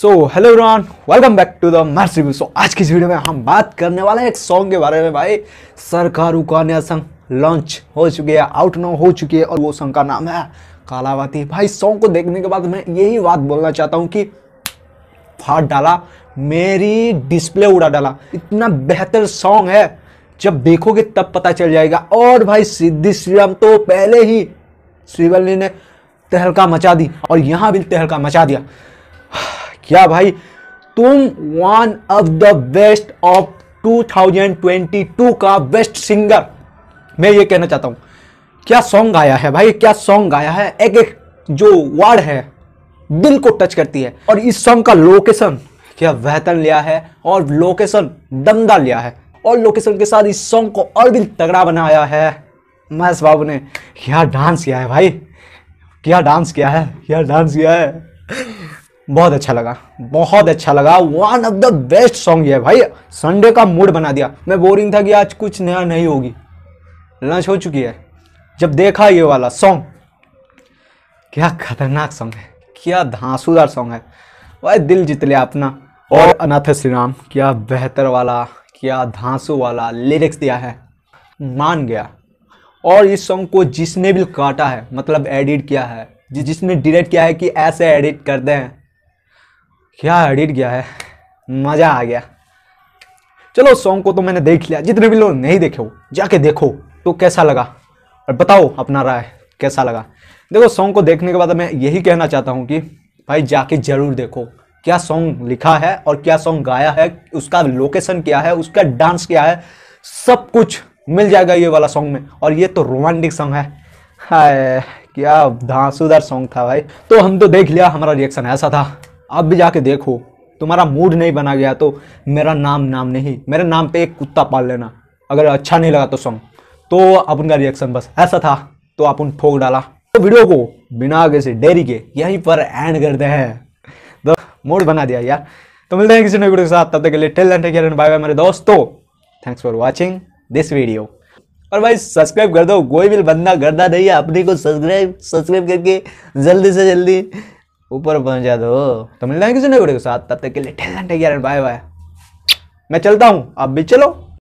so hello Ron welcome back to the Mars review so आज की इस video में हम बात करने वाले हैं एक सॉन्ग के बारे में भाई सरकार कन्या संग लॉन्च हो चुकी है आउट नो हो चुकी है और वो सॉन्ग का नाम है कालावती भाई सॉन्ग को देखने के बाद मैं यही बात बोलना चाहता हूँ कि फाट डाला मेरी डिस्प्ले उड़ा डाला इतना बेहतर सॉन्ग है जब देखोगे तब पता चल जाएगा और भाई सिद्धि श्रीराम तो पहले ही श्रीवल्ली ने तहलका मचा दी और यहाँ भी तहलका मचा दिया क्या भाई तुम one of the best of 2022 का बेस्ट सिंगर मैं ये कहना चाहता हूँ क्या सॉन्ग गाया है भाई क्या सॉन्ग गाया है एक एक जो वर्ड है दिल को टच करती है और इस सॉन्ग का लोकेशन क्या बेहतर लिया है और लोकेशन दमदार लिया है और लोकेशन के साथ इस सॉन्ग को और भी तगड़ा बनाया है महेश बाबू ने क्या डांस किया है भाई क्या डांस किया है क्या डांस किया है बहुत अच्छा लगा बहुत अच्छा लगा one of the best song ये भाई संडे का मूड बना दिया मैं बोरिंग था कि आज कुछ नया नहीं होगी लंच हो चुकी है जब देखा ये वाला सॉन्ग क्या खतरनाक सॉन्ग है क्या धांसूदार सॉन्ग है भाई दिल जीत लिया अपना और अनाथ श्री राम क्या बेहतर वाला क्या धांसू वाला लिरिक्स दिया है मान गया और इस सॉन्ग को जिसने भी काटा है मतलब एडिट किया है जिसने डिरेक्ट किया है कि ऐसे एडिट करते हैं क्या एडिट गया है मज़ा आ गया चलो सॉन्ग को तो मैंने देख लिया जितने भी लोग नहीं देखे हो जाके देखो तो कैसा लगा और बताओ अपना राय कैसा लगा देखो सॉन्ग को देखने के बाद मैं यही कहना चाहता हूँ कि भाई जाके ज़रूर देखो क्या सॉन्ग लिखा है और क्या सॉन्ग गाया है उसका लोकेशन क्या है उसका डांस क्या है सब कुछ मिल जाएगा ये वाला सॉन्ग में और ये तो रोमांटिक सॉन्ग है हाय क्या धांसूदार सॉन्ग था भाई तो हम तो देख लिया हमारा रिएक्शन ऐसा था आप भी जाके देखो तुम्हारा मूड नहीं बना गया तो मेरा नाम नाम नहीं मेरे नाम पे एक कुत्ता पाल लेना अगर अच्छा नहीं लगा तो सॉन्ग तो आप उनका रिएक्शन बस ऐसा था तो आप उन ठोक डाला तो वीडियो को बिना आगे से डेरी के यहीं पर एंड करते हैं मूड तो बना दिया यार तो मिलते हैं किसी नए वीडियो के साथ तब तक के लिए टेल एंड बाय बाय मेरे दोस्तों thanks for watching this video और भाई सब्सक्राइब कर दो कोई भी बंदा करता नहीं है अपने को सब्सक्राइब सब्सक्राइब करके जल्दी से जल्दी ऊपर जा दो तो मिलना है किसी ने वीडियो के साथ तब तक के लिए टेल बाय बाय मैं चलता हूँ आप भी चलो